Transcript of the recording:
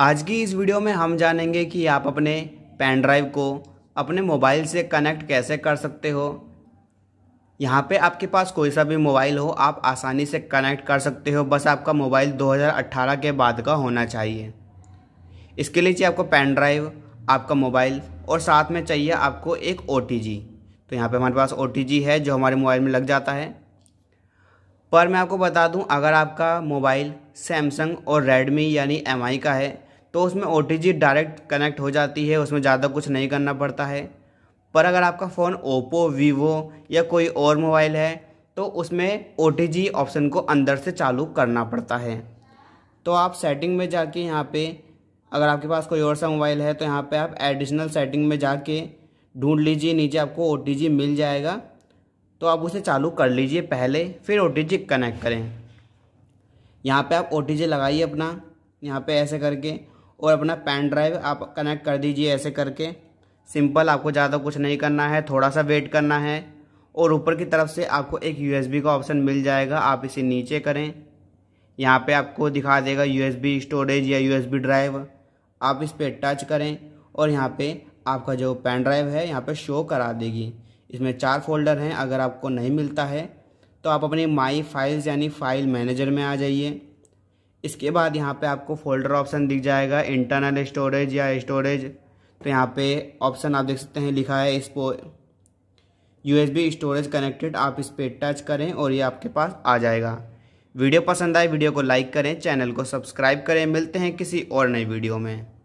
आज की इस वीडियो में हम जानेंगे कि आप अपने पेन ड्राइव को अपने मोबाइल से कनेक्ट कैसे कर सकते हो यहाँ पे आपके पास कोई सा भी मोबाइल हो आप आसानी से कनेक्ट कर सकते हो बस आपका मोबाइल 2018 के बाद का होना चाहिए इसके लिए चाहिए आपको पेन ड्राइव आपका मोबाइल और साथ में चाहिए आपको एक ओ तो यहाँ पे हमारे पास ओ है जो हमारे मोबाइल में लग जाता है पर मैं आपको बता दूं अगर आपका मोबाइल सैमसंग और रेडमी यानी एम का है तो उसमें ओ डायरेक्ट कनेक्ट हो जाती है उसमें ज़्यादा कुछ नहीं करना पड़ता है पर अगर आपका फ़ोन ओप्पो वीवो या कोई और मोबाइल है तो उसमें ओ ऑप्शन को अंदर से चालू करना पड़ता है तो आप सेटिंग में जाके यहाँ पे अगर आपके पास कोई और सा मोबाइल है तो यहाँ पे आप एडिशनल सेटिंग में जाके ढूंढ लीजिए नीचे आपको ओ मिल जाएगा तो आप उसे चालू कर लीजिए पहले फिर ओ कनेक्ट करें यहाँ पे आप ओ लगाइए अपना यहाँ पे ऐसे करके और अपना पेन ड्राइव आप कनेक्ट कर दीजिए ऐसे करके सिंपल आपको ज़्यादा कुछ नहीं करना है थोड़ा सा वेट करना है और ऊपर की तरफ से आपको एक यू का ऑप्शन मिल जाएगा आप इसे नीचे करें यहाँ पे आपको दिखा देगा यू स्टोरेज या यू ड्राइव आप इस पर टच करें और यहाँ पे आपका जो पेन ड्राइव है यहाँ पे शो करा देगी इसमें चार फोल्डर हैं अगर आपको नहीं मिलता है तो आप अपनी माई फाइल्स यानी फ़ाइल मैनेजर में आ जाइए इसके बाद यहाँ पे आपको फोल्डर ऑप्शन दिख जाएगा इंटरनल स्टोरेज या स्टोरेज तो यहाँ पे ऑप्शन आप देख सकते हैं लिखा है इसको यू स्टोरेज कनेक्टेड आप इस पर टच करें और ये आपके पास आ जाएगा वीडियो पसंद आए वीडियो को लाइक करें चैनल को सब्सक्राइब करें मिलते हैं किसी और नई वीडियो में